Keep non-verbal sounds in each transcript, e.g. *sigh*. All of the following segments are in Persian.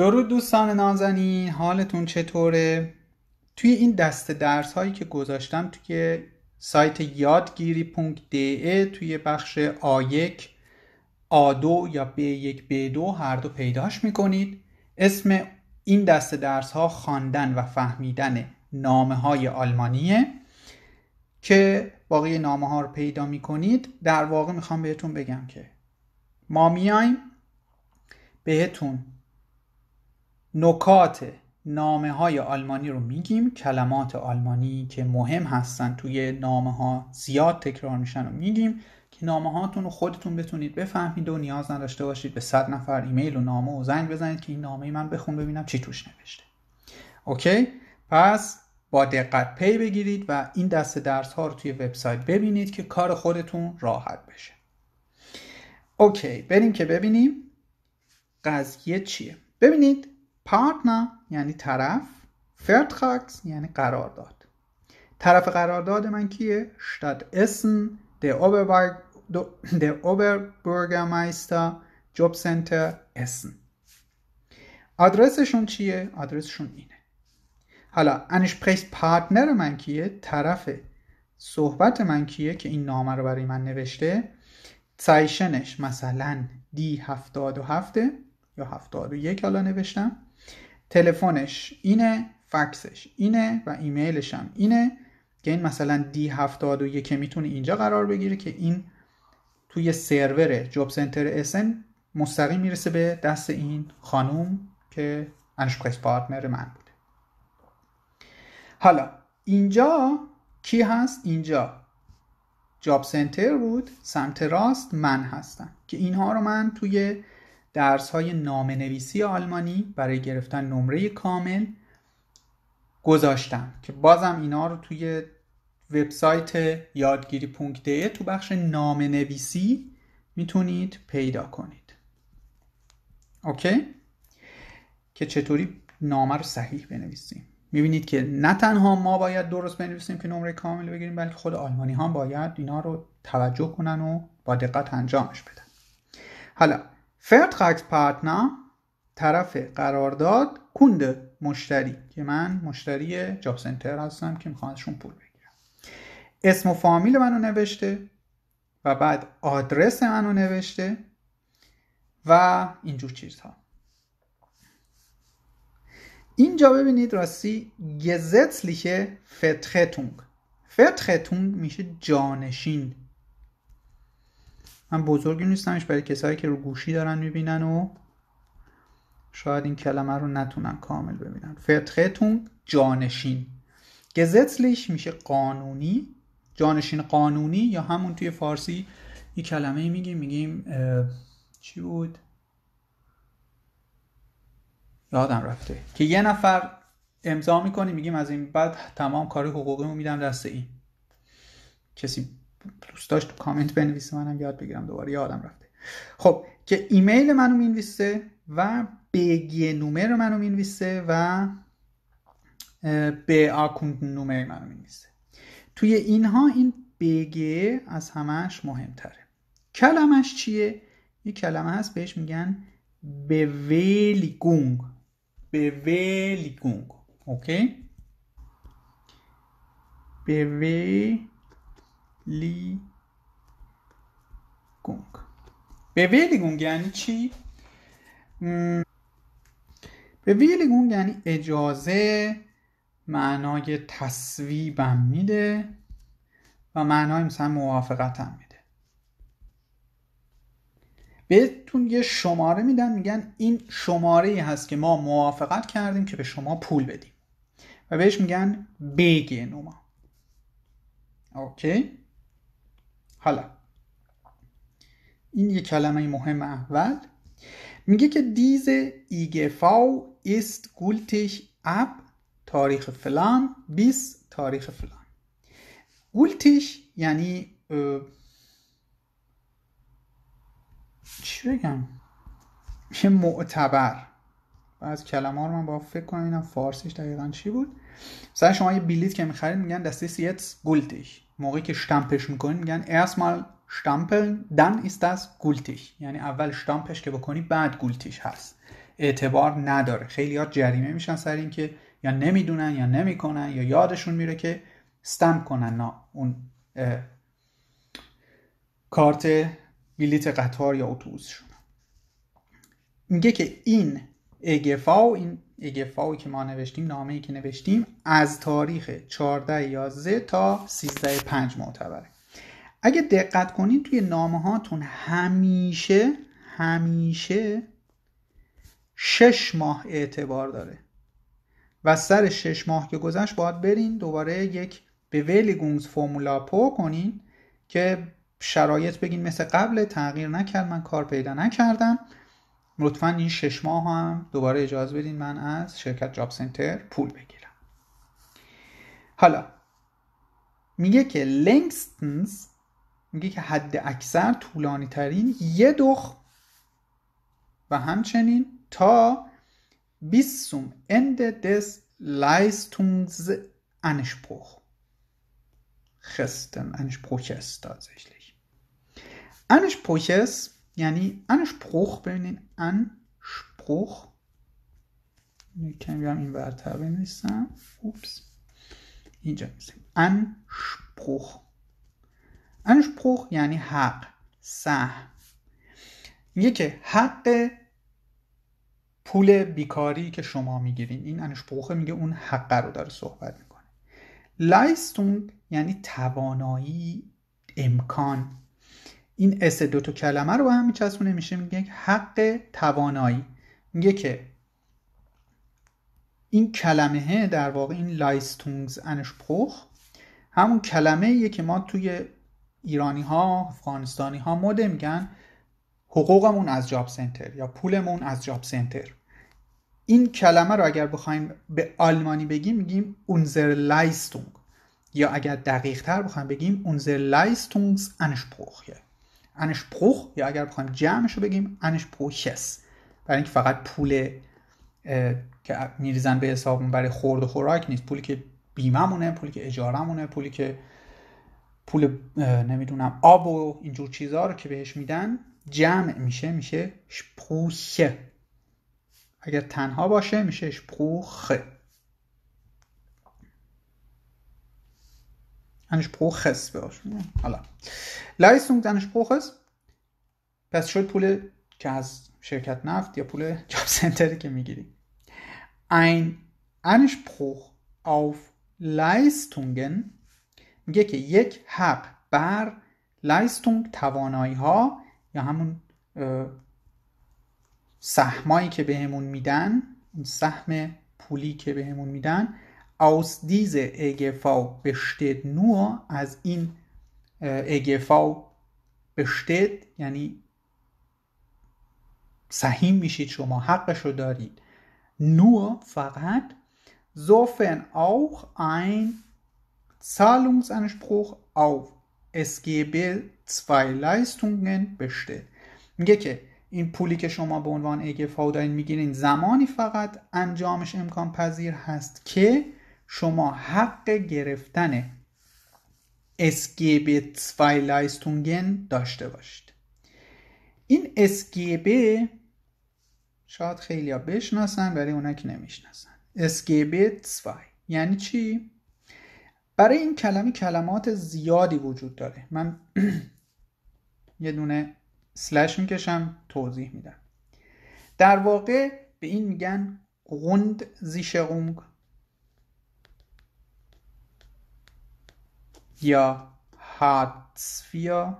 درود دوستان نازنین حالتون چطوره؟ توی این دست درس هایی که گذاشتم توی سایت یادگیری.de توی بخش A1 A2 یا B1 B2 هر دو پیداش میکنید اسم این دست درس ها خواندن و فهمیدن نامه های آلمانیه که باقی نامه ها رو پیدا میکنید در واقع میخوام بهتون بگم که ما میایم بهتون نکات نامه های آلمانی رو میگیم کلمات آلمانی که مهم هستن توی نامه ها زیاد تکرار میشن و میگیم که نامه هاتون رو خودتون بتونید بفهمید و نیاز نداشته باشید به صد نفر ایمیل و نامه و زنگ بزنید که این نامه ای من بخون ببینم چی توش نوشته اوکی پس با دقت پی بگیرید و این دست درس ها رو توی وبسایت ببینید که کار خودتون راحت بشه اوکی بریم که ببینیم قضیه چیه ببینید پارتنر یعنی طرف فرتراکس یعنی قرارداد طرف قرارداد من کیه؟ شتاد اسم در جوب سنتر اسن. آدرسشون چیه؟ آدرسشون اینه حالا انشپریس پارتنر من کیه؟ طرف صحبت من کیه که این نامه رو برای من نوشته سایشنش مثلا دی هفتاد و هفته یا هفتاد و یک حالا نوشتم تلفنش اینه فکسش اینه و ایمیلش هم اینه که این مثلا دی 71 که میتونه اینجا قرار بگیره که این توی سرور جاب سنتر اسن مستقیم میرسه به دست این خانوم که انشپریس پارتنر من بوده حالا اینجا کی هست اینجا جاب سنتر بود سمت راست من هستم که اینها رو من توی های نامه نویسی آلمانی برای گرفتن نمره کامل گذاشتم که بازم اینا رو توی وبسایت یادگیری پونکده تو بخش نامه نویسی میتونید پیدا کنید اوکی که چطوری نامه رو صحیح بنویسیم میبینید که نه تنها ما باید درست بنویسیم که نمره کامل بگیریم بلکه خود آلمانی هم باید اینا رو توجه کنن و با دقت انجامش بدن حالا vertragspartner طرف قرارداد کند مشتری که من مشتری جاب سنتر هستم که میخوام ازشون پول بگیرم اسم و فامیل منو نوشته و بعد آدرس منو نوشته و اینجور چیزها اینجا ببینید راستی گزتلیه فتختونگ فتختونگ میشه جانشین من بزرگی نیستمش برای کسایی که رو گوشی دارن میبینن و شاید این کلمه رو نتونن کامل ببینن فتختون جانشین گزتلیش میشه قانونی جانشین قانونی یا همون توی فارسی این کلمه میگیم میگیم چی بود یادم رفته که یه نفر امضا میکنیم میگیم از این بعد تمام کار حقوقی رو میدم دست این کسی دوست داشت کامنت بنویسه منم یاد بگیرم دوباره یادم رفته خب که ایمیل منو مینویسه و بگی نومر منو مینویسه و به آکوند نومر منو مینویسه توی اینها این بگه از همش مهمتره کلمش چیه؟ یه کلمه هست بهش میگن بولیگونگ بولیگونگ اوکی؟ وی ویلی گونگ یعنی چی؟ به گونگ یعنی اجازه معنای تصویبم میده و معنای مثلا موافقتم میده بهتون یه شماره میدن میگن این شماره هست که ما موافقت کردیم که به شما پول بدیم و بهش میگن بگه نما اوکی حالا این یه کلمه مهم اول میگه که دیز ایگفاو است گولتیش اب تاریخ فلان بیس تاریخ فلان گولتیش یعنی چی بگم یه معتبر و از کلمه رو من با فکر کنم اینم فارسیش دقیقا چی بود سر شما یه بلیت که میخرید میگن دسته سیت گلتیش موقعی که شتمپش میکنید میگن erstmal شتمپل دن ist از gültig یعنی اول شتمپش که بکنی بعد گلتیش هست اعتبار نداره خیلی ها جریمه میشن سر اینکه یا نمیدونن یا نمیکنن یا یادشون میره که استمپ کنن نه اون کارت بلیت قطار یا اتوبوسشون میگه که این اگفا این اگفاوی که ما نوشتیم نامه ای که نوشتیم از تاریخ 14 11 تا 13 معتبره اگه دقت کنید توی نامه هاتون همیشه همیشه شش ماه اعتبار داره و سر شش ماه که گذشت باید برین دوباره یک به ویلیگونز فرمولا پو کنین که شرایط بگین مثل قبل تغییر نکرد من کار پیدا نکردم لطفا این شش ماه هم دوباره اجازه بدین من از شرکت جاب سنتر پول بگیرم حالا میگه که لنگستنز میگه که حد اکثر طولانی ترین یه دخ و همچنین تا بیسوم اند دس لایستونگز انشپوخ خستن انشپوچ استازشlich یعنی Anspruch ببینین Anspruch کمی این ورتر بنویسم اوپس اینجا میسیم Anspruch Anspruch یعنی حق سه میگه که حق پول بیکاری که شما میگیرین این انشپوخه میگه اون حقه رو داره صحبت میکنه لایستونگ یعنی توانایی امکان این اس دو تا کلمه رو به هم میچسبونه میشه میگه حق توانایی میگه که این کلمه در واقع این لایستونگز پخ همون کلمه که ما توی ایرانی ها افغانستانی ها مده میگن حقوقمون از جاب سنتر یا پولمون از جاب سنتر این کلمه رو اگر بخوایم به آلمانی بگیم میگیم اونزر لایستونگ یا اگر دقیق تر بخوایم بگیم اونزر لایستونگز انشپروخه انشپروخ یا اگر بخوایم جمعش رو بگیم انشپروخس برای اینکه فقط پول که میریزن به حسابمون برای خورد و خوراک نیست پولی که مونه پولی که مونه پولی که پول نمیدونم آب و اینجور چیزا رو که بهش میدن جمع میشه میشه شپروخه اگر تنها باشه میشه شپروخه انشپروخس به حالا لایستونگ انشپروخس پس شد پول که از شرکت نفت یا پول جاب سنتری که میگیری این انشپروخ آف لایستونگن میگه که یک حق بر لایستونگ توانایی ها یا همون سهمایی که بهمون میدن اون سهم پولی که بهمون میدن diese EGV besteht nur از این EGV besteht یعنی صحیم میشید شما حقش رو دارید nur فقط sofern auch ein Zahlungsanspruch auf SGB 2 Leistungen besteht میگه که این پولی که شما به عنوان EGV دارین میگیرین زمانی فقط انجامش امکان پذیر هست که شما حق گرفتن 2 لایستونگن داشته باشید این اسکیبه شاید خیلی ها بشناسن برای اونا که نمیشناسن اسکیبه 2 یعنی چی؟ برای این کلمه کلمات زیادی وجود داره من *clears throat* یه دونه سلش میکشم توضیح میدم در واقع به این میگن غند زیشغونگ یا هاتسفیا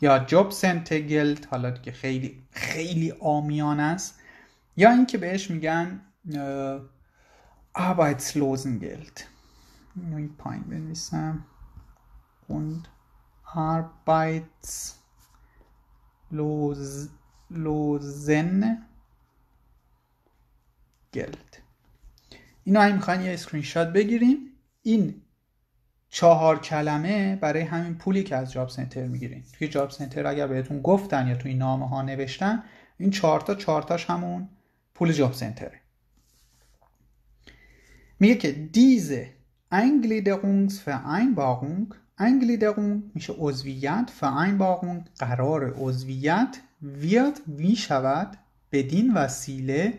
یا جوب سنتگلت حالا که خیلی خیلی آمیان است یا اینکه بهش میگن Arbeitslosengeld این پایین بنویسم und Arbeitslosen Geld اینو همین میخواین یه اسکرین شات بگیرین این چهار کلمه برای همین پولی که از جاب سنتر میگیرین توی جاب سنتر اگر بهتون گفتن یا توی نامه ها نوشتن این چهارتا چهارتاش همون پول جاب سنتره میگه که دیزه انگلی Eingliederung میشه عضویت باقونگ قرار عضویت ویاد وی شود بدین وسیله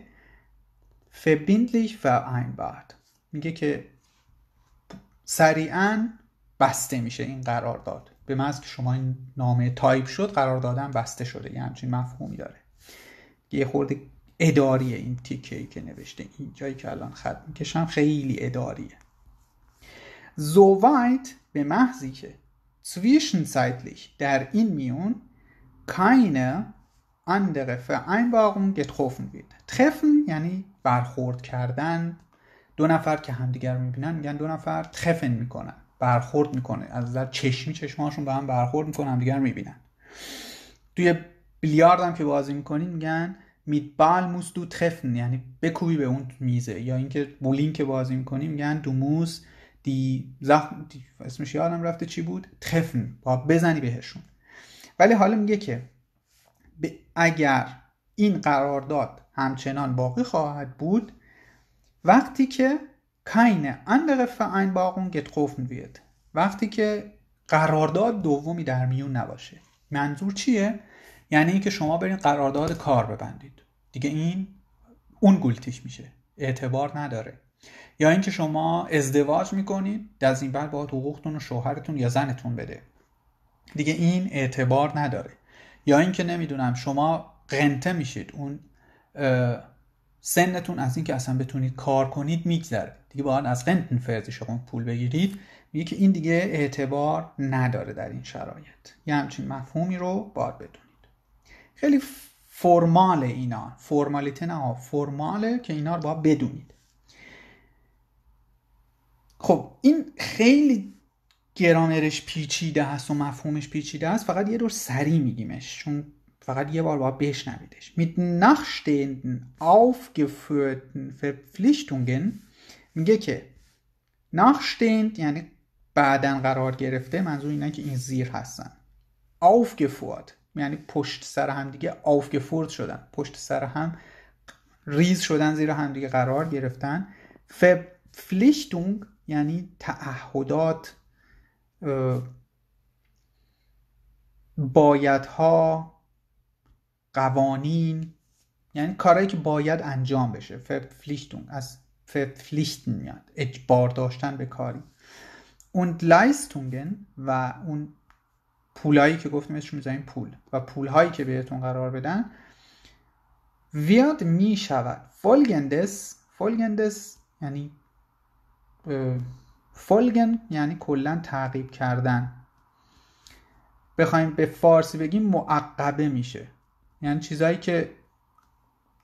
verbindlich vereinbart میگه که سریعا بسته میشه این قرارداد به محض که شما این نامه تایپ شد قرار دادن بسته شده یه همچین مفهومی داره یه خورده اداریه این تیکه که نوشته این جایی که الان خط میکشم خیلی اداریه زووایت به محضی که zwischenzeitlich در این میون keine andere Vereinbarung getroffen wird. Treffen یعنی برخورد کردن دو نفر که همدیگر میبینن میگن دو نفر خفن میکنن برخورد میکنه از نظر چشمی چشمهاشون به هم برخورد میکنن همدیگر میبینن توی بیلیارد هم که بازی میکنین میگن بال موس دو تخفن یعنی بکوبی به اون میزه یا اینکه بولین که بازی میکنیم میگن دو موس دی زخم دی... اسمش یادم رفته چی بود تخفن با بزنی بهشون ولی حالا میگه که اگر این قرارداد همچنان باقی خواهد بود وقتی که keine andere Vereinbarung getroffen wird وقتی که قرارداد دومی در میون نباشه منظور چیه یعنی اینکه شما برین قرارداد کار ببندید دیگه این اون گلتیش میشه اعتبار نداره یا اینکه شما ازدواج میکنید در این بعد باید حقوقتون و شوهرتون یا زنتون بده دیگه این اعتبار نداره یا اینکه نمیدونم شما قنته میشید اون سنتون از اینکه اصلا بتونید کار کنید میگذره دیگه باید از قنتن فرزی شما پول بگیرید میگه که این دیگه اعتبار نداره در این شرایط یه همچین مفهومی رو باید بدونید خیلی فرمال اینا فرمالیته نه فرماله که اینا رو باید بدونید خب این خیلی گرامرش پیچیده هست و مفهومش پیچیده است. فقط یه دور سری میگیمش چون فقط یه بار با بشنویدش mit nachstehenden aufgeführten Verpflichtungen میگه که nachstehend یعنی بعدا قرار گرفته منظور اینه که این زیر هستن aufgeführt یعنی پشت سر هم دیگه aufgeführt شدن پشت سر هم ریز شدن زیر هم دیگه قرار گرفتن verpflichtung یعنی تعهدات بایدها قوانین یعنی کارهایی که باید انجام بشه فرفلیشتون از فلیشتن میاد اجبار داشتن به کاری اون لایستونگن و اون پولایی که گفتیم اسمش میزنیم پول و پولهایی که بهتون قرار بدن ویاد میشود فولگندس فولگندس یعنی فولگن یعنی کلا تعقیب کردن بخوایم به فارسی بگیم معقبه میشه یعنی چیزهایی که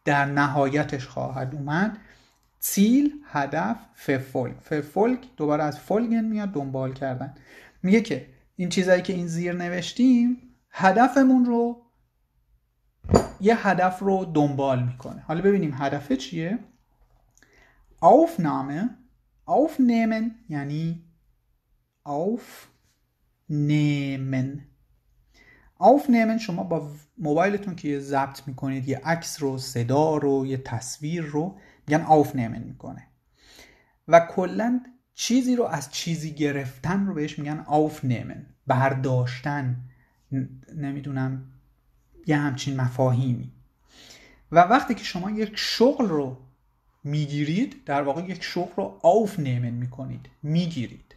در نهایتش خواهد اومد سیل هدف ففولگ ففولگ دوباره از فولگن میاد دنبال کردن میگه که این چیزایی که این زیر نوشتیم هدفمون رو یه هدف رو دنبال میکنه حالا ببینیم هدف چیه آف نیمن یعنی نیمن aufnehmen شما با موبایلتون که ضبط میکنید یه عکس رو صدا رو یه تصویر رو میگن aufnehmen میکنه و کلا چیزی رو از چیزی گرفتن رو بهش میگن aufnehmen برداشتن نمیدونم یه همچین مفاهیمی و وقتی که شما یک شغل رو میگیرید در واقع یک شغل رو نیمن میکنید میگیرید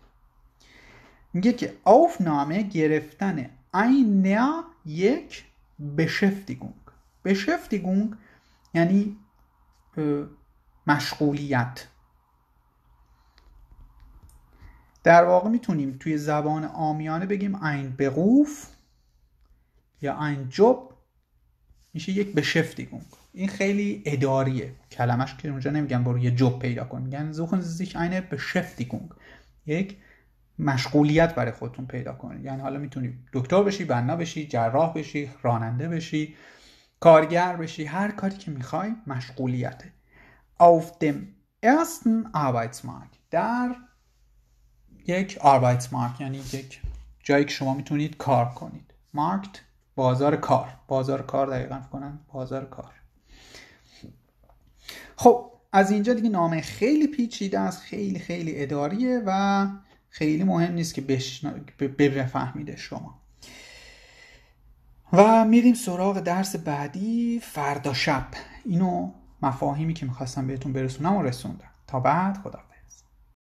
میگه که نامه گرفتن Eine یک Beschäftigung. Beschäftigung یعنی مشغولیت در واقع میتونیم توی زبان آمیانه بگیم این بقوف یا این جب میشه یک بشفتیگونگ این خیلی اداریه کلمش که اونجا نمیگن برو یه جب پیدا کن میگن زوخن زیش اینه بشفتیگونگ یک مشغولیت برای خودتون پیدا کنید یعنی حالا میتونی دکتر بشی بنا بشی جراح بشی راننده بشی کارگر بشی هر کاری که میخوای مشغولیته auf dem ersten Arbeitsmarkt در یک Arbeitsmarkt یعنی یک جایی که شما میتونید کار کنید مارکت بازار کار بازار کار دقیقا کنن بازار کار خب از اینجا دیگه نامه خیلی پیچیده است خیلی خیلی اداریه و خیلی مهم نیست که بشنا... بفهمیده شما و میریم سراغ درس بعدی فردا شب اینو مفاهیمی که میخواستم بهتون برسونم و رسوندم تا بعد خدا